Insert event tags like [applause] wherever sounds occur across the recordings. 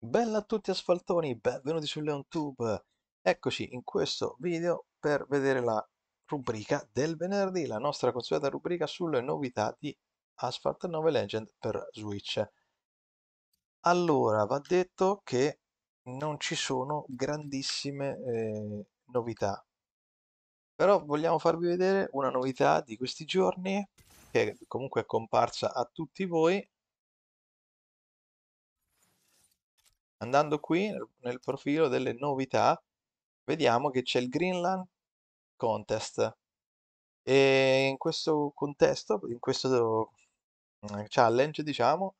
Bella a tutti asfaltoni, benvenuti su LeonTube. Eccoci in questo video per vedere la rubrica del venerdì, la nostra consueta rubrica sulle novità di Asphalt 9 Legend per Switch. Allora, va detto che non ci sono grandissime eh, novità, però vogliamo farvi vedere una novità di questi giorni che comunque è comparsa a tutti voi Andando qui nel profilo delle novità vediamo che c'è il Greenland Contest e in questo contesto, in questo eh, challenge diciamo,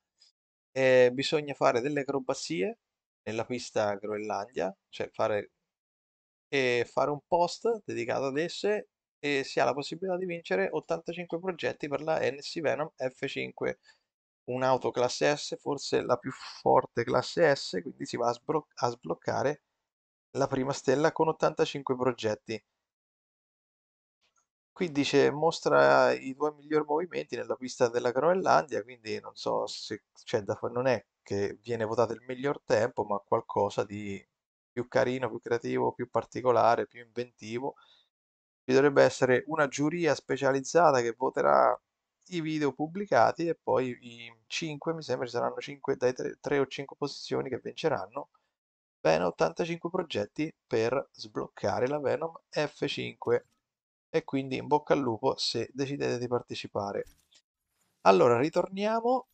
eh, bisogna fare delle acrobazie nella pista Groenlandia, cioè fare, eh, fare un post dedicato ad esse e si ha la possibilità di vincere 85 progetti per la NC Venom F5 un'auto classe S, forse la più forte classe S, quindi si va a, sbloc- a sbloccare la prima stella con 85 progetti. Qui dice mostra i tuoi migliori movimenti nella pista della Groenlandia, quindi non so se c'è cioè, da fare, non è che viene votato il miglior tempo, ma qualcosa di più carino, più creativo, più particolare, più inventivo. Ci dovrebbe essere una giuria specializzata che voterà i video pubblicati e poi i 5, mi sembra ci saranno 5 dai 3, 3 o 5 posizioni che vinceranno, ben 85 progetti per sbloccare la Venom F5 e quindi in bocca al lupo se decidete di partecipare. Allora, ritorniamo.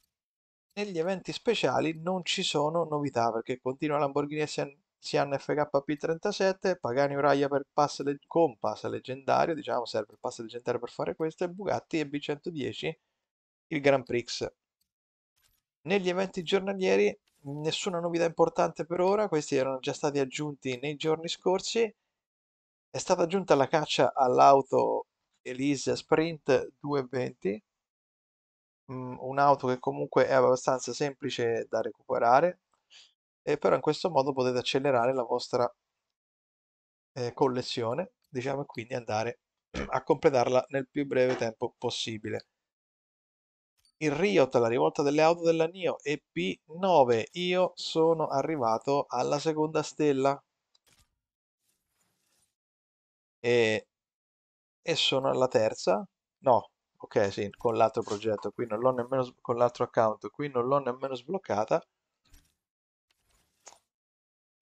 Negli eventi speciali non ci sono novità perché continua Lamborghini SN Xian FKP37, Pagani Uraia per pass le- con pass leggendario, diciamo serve il pass leggendario per fare questo, e Bugatti e B110 il Grand Prix. Negli eventi giornalieri nessuna novità importante per ora, questi erano già stati aggiunti nei giorni scorsi. È stata aggiunta la caccia all'auto Elise Sprint 220, mm, un'auto che comunque è abbastanza semplice da recuperare, e però in questo modo potete accelerare la vostra eh, collezione, diciamo, e quindi andare [clears throat] a completarla nel più breve tempo possibile. Il Riot, la rivolta delle auto della NIO EP9, io sono arrivato alla seconda stella e, e sono alla terza, no, ok sì, con l'altro progetto, qui non l'ho nemmeno, con l'altro account, qui non l'ho nemmeno sbloccata,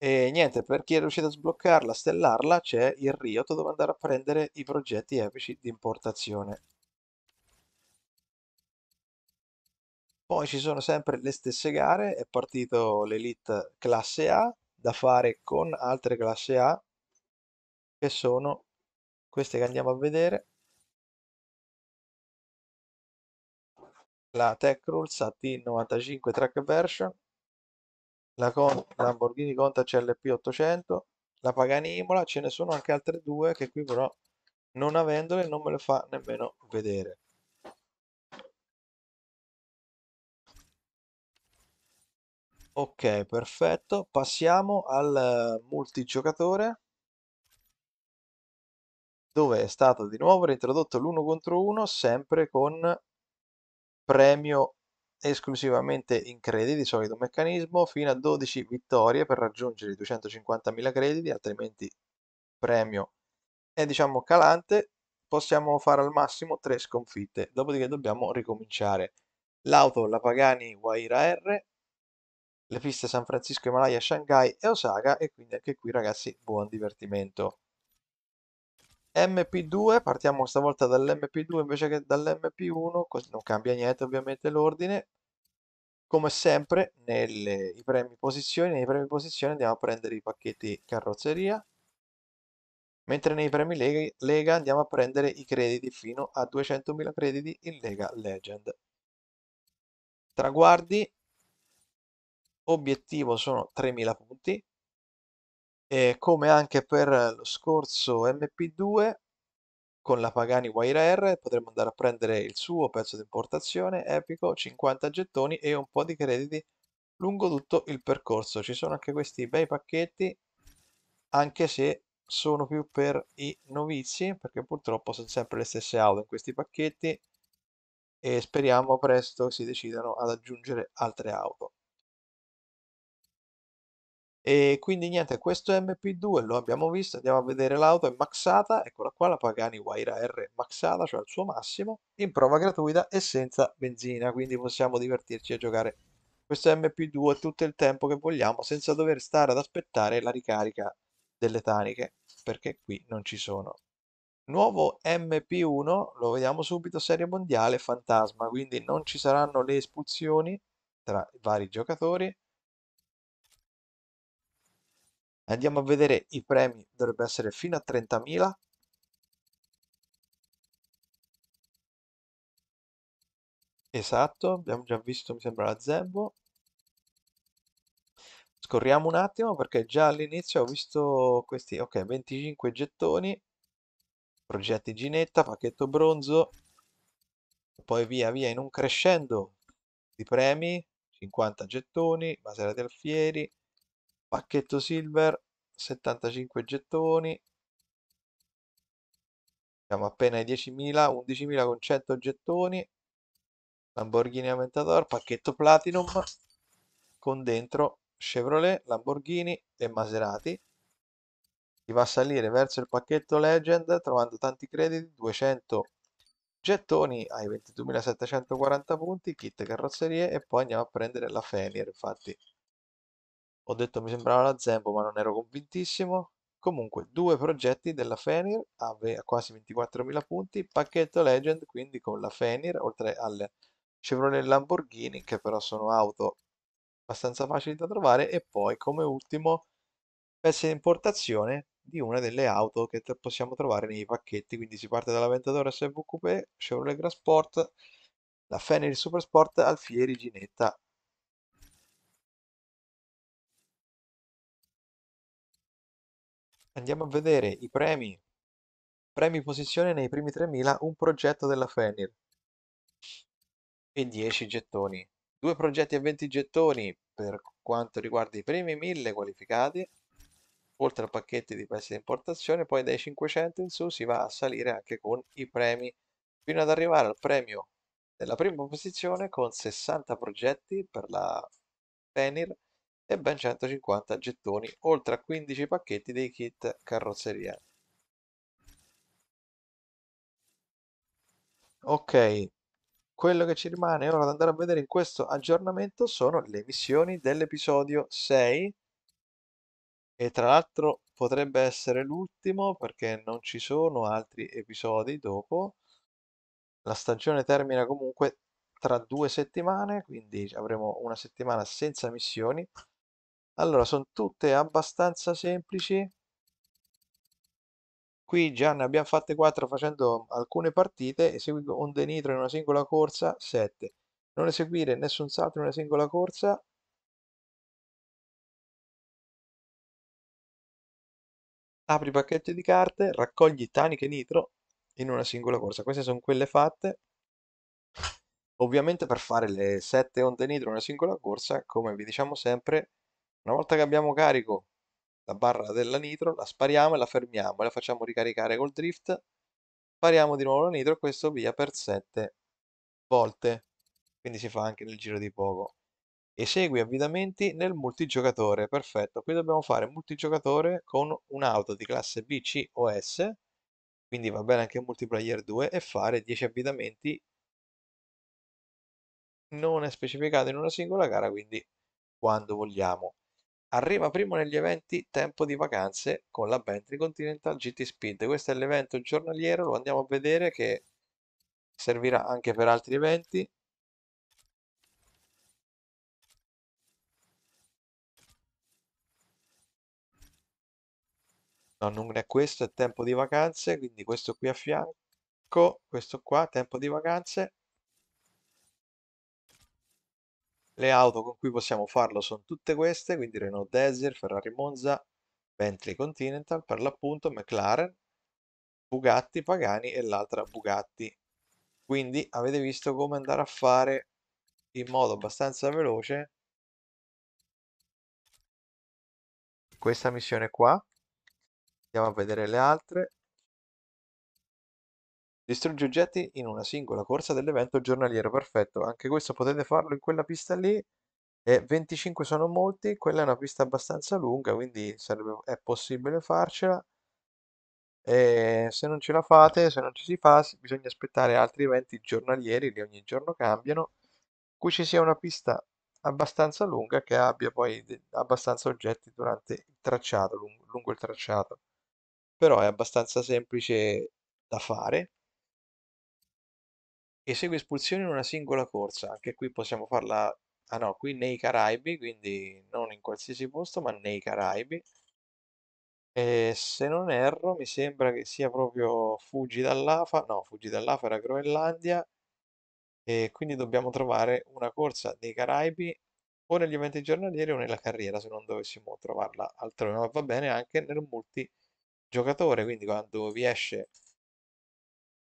e niente, per chi è riuscito a sbloccarla, a stellarla, c'è il Riot dove andare a prendere i progetti epici di importazione. Poi ci sono sempre le stesse gare, è partito l'Elite classe A da fare con altre classe A, che sono queste che andiamo a vedere. La Tech Rules AT95 Track Version, la Con- Lamborghini Conta CLP 800, la Pagani Imola, ce ne sono anche altre due che qui però non avendole non me le fa nemmeno vedere. Ok, perfetto. Passiamo al multigiocatore dove è stato di nuovo reintrodotto l'1 contro 1 sempre con premio esclusivamente in crediti, solito meccanismo, fino a 12 vittorie per raggiungere i 250.000 crediti, altrimenti premio è diciamo calante, possiamo fare al massimo 3 sconfitte, dopodiché dobbiamo ricominciare. L'auto la Pagani Waira R, le piste San Francisco, Himalaya, Shanghai e Osaka e quindi anche qui ragazzi buon divertimento. MP2, partiamo stavolta dall'MP2 invece che dall'MP1, così non cambia niente ovviamente l'ordine. Come sempre nelle, premi posizioni, nei premi posizione andiamo a prendere i pacchetti carrozzeria, mentre nei premi lega, lega andiamo a prendere i crediti fino a 200.000 crediti in Lega Legend. Traguardi, obiettivo sono 3.000 punti, eh, come anche per lo scorso MP2 con la Pagani Wire R potremo andare a prendere il suo pezzo di importazione epico, 50 gettoni e un po' di crediti lungo tutto il percorso. Ci sono anche questi bei pacchetti, anche se sono più per i novizi, perché purtroppo sono sempre le stesse auto in questi pacchetti e speriamo presto si decidano ad aggiungere altre auto. E quindi niente, questo MP2 lo abbiamo visto, andiamo a vedere l'auto, è maxata, eccola qua, la Pagani Huayra R maxata, cioè al suo massimo, in prova gratuita e senza benzina, quindi possiamo divertirci a giocare questo MP2 tutto il tempo che vogliamo senza dover stare ad aspettare la ricarica delle taniche, perché qui non ci sono. Nuovo MP1, lo vediamo subito, serie mondiale fantasma, quindi non ci saranno le espulsioni tra i vari giocatori, Andiamo a vedere i premi, dovrebbe essere fino a 30.000. Esatto, abbiamo già visto, mi sembra, la Zembo. Scorriamo un attimo perché già all'inizio ho visto questi, ok, 25 gettoni, progetti ginetta, pacchetto bronzo, poi via via in un crescendo di premi, 50 gettoni, Masera del pacchetto silver 75 gettoni siamo appena ai 10.000 11.000 con 100 gettoni Lamborghini Aventador pacchetto platinum con dentro Chevrolet, Lamborghini e Maserati si va a salire verso il pacchetto Legend trovando tanti crediti 200 gettoni ai 22.740 punti kit carrozzerie e poi andiamo a prendere la Fenier infatti ho detto mi sembrava la Zembo, ma non ero convintissimo. Comunque, due progetti della Fenir a, ve- a quasi 24.000 punti, pacchetto Legend quindi con la Fenir, oltre alle Chevrolet Lamborghini, che però sono auto abbastanza facili da trovare, e poi come ultimo pezzi di importazione di una delle auto che t- possiamo trovare nei pacchetti, quindi si parte dall'Aventador SV Coupé, Chevrolet Grand Sport, la Fenir Supersport, Alfieri, Ginetta Andiamo a vedere i premi. Premi posizione nei primi 3.000, un progetto della Fenir. E 10 gettoni. Due progetti a 20 gettoni per quanto riguarda i primi 1.000 qualificati, oltre al pacchetto di pezzi di importazione, poi dai 500 in su si va a salire anche con i premi, fino ad arrivare al premio della prima posizione con 60 progetti per la Fenir e ben 150 gettoni, oltre a 15 pacchetti dei kit carrozzeria. Ok, quello che ci rimane ora da andare a vedere in questo aggiornamento sono le missioni dell'episodio 6 e tra l'altro potrebbe essere l'ultimo perché non ci sono altri episodi dopo. La stagione termina comunque tra due settimane, quindi avremo una settimana senza missioni allora, sono tutte abbastanza semplici. Qui già ne abbiamo fatte 4 facendo alcune partite, esegui onde nitro in una singola corsa, 7. Non eseguire nessun salto in una singola corsa. Apri pacchetti di carte, raccogli taniche nitro in una singola corsa. Queste sono quelle fatte. Ovviamente per fare le 7 onde nitro in una singola corsa, come vi diciamo sempre, una volta che abbiamo carico la barra della nitro, la spariamo e la fermiamo e la facciamo ricaricare col drift. Spariamo di nuovo la nitro e questo via per 7 volte. Quindi si fa anche nel giro di poco. Esegui avvidamenti nel multigiocatore. Perfetto. Qui dobbiamo fare multigiocatore con un'auto di classe BC o S. Quindi va bene anche multiplayer 2 e fare 10 avvidamenti non è specificato in una singola gara, quindi quando vogliamo. Arriva primo negli eventi Tempo di Vacanze con la Bentley Continental GT Speed. Questo è l'evento giornaliero, lo andiamo a vedere che servirà anche per altri eventi. No, non è questo, è tempo di vacanze, quindi questo qui a fianco, questo qua, tempo di vacanze. Le auto con cui possiamo farlo sono tutte queste, quindi Renault Desert, Ferrari Monza, Bentley Continental, per l'appunto McLaren, Bugatti, Pagani e l'altra Bugatti. Quindi avete visto come andare a fare in modo abbastanza veloce questa missione qua. Andiamo a vedere le altre. Distruggi oggetti in una singola corsa dell'evento giornaliero, perfetto. Anche questo potete farlo in quella pista lì. E 25 sono molti, quella è una pista abbastanza lunga, quindi sarebbe, è possibile farcela. E se non ce la fate, se non ci si fa, bisogna aspettare altri eventi giornalieri, che ogni giorno cambiano, qui ci sia una pista abbastanza lunga che abbia poi abbastanza oggetti durante il tracciato, lungo, lungo il tracciato. Però è abbastanza semplice da fare. Esegue espulsione in una singola corsa, anche qui possiamo farla, ah no, qui nei Caraibi, quindi non in qualsiasi posto, ma nei Caraibi. E se non erro, mi sembra che sia proprio Fuggi dall'AFA, no, Fuggi dall'AFA era Groenlandia, e quindi dobbiamo trovare una corsa dei Caraibi o negli eventi giornalieri o nella carriera, se non dovessimo trovarla altrove, ma va bene anche nel multigiocatore, quindi quando vi esce...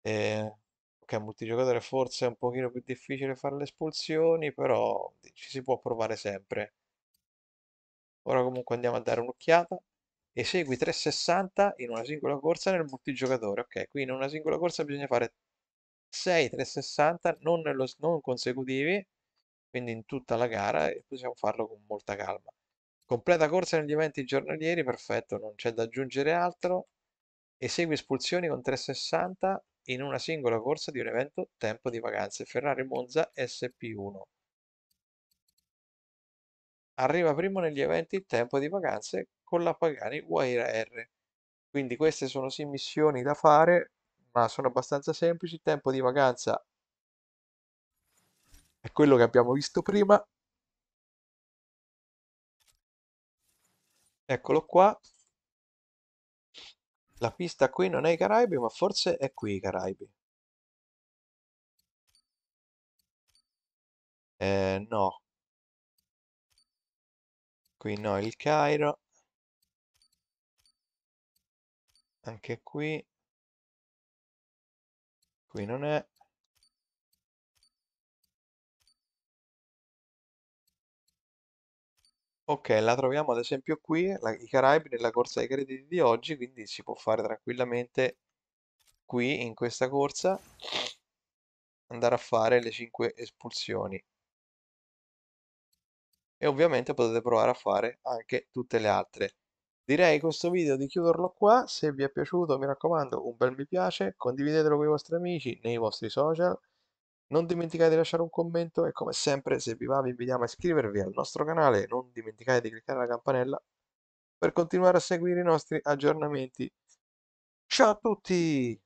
Eh, ok, multigiocatore forse è un pochino più difficile fare le espulsioni, però ci si può provare sempre. Ora comunque andiamo a dare un'occhiata. Esegui 360 in una singola corsa nel multigiocatore. Ok, qui in una singola corsa bisogna fare 6 360 non, nello, non consecutivi, quindi in tutta la gara e possiamo farlo con molta calma. Completa corsa negli eventi giornalieri, perfetto, non c'è da aggiungere altro. Esegui espulsioni con 360 in una singola corsa di un evento tempo di vacanze Ferrari Monza SP1. Arriva primo negli eventi tempo di vacanze con la Pagani Huayra R. Quindi queste sono sì missioni da fare, ma sono abbastanza semplici. Tempo di vacanza è quello che abbiamo visto prima. Eccolo qua, la pista qui non è i Caraibi, ma forse è qui i Caraibi. Eh, no. Qui no, il Cairo. Anche qui. Qui non è. Ok, la troviamo ad esempio qui, la- i Caraibi nella corsa ai crediti di oggi, quindi si può fare tranquillamente qui in questa corsa andare a fare le 5 espulsioni. E ovviamente potete provare a fare anche tutte le altre. Direi questo video di chiuderlo qua, se vi è piaciuto mi raccomando un bel mi piace, condividetelo con i vostri amici nei vostri social non dimenticate di lasciare un commento e come sempre se vi va vi invitiamo a iscrivervi al nostro canale, non dimenticate di cliccare la campanella per continuare a seguire i nostri aggiornamenti. Ciao a tutti!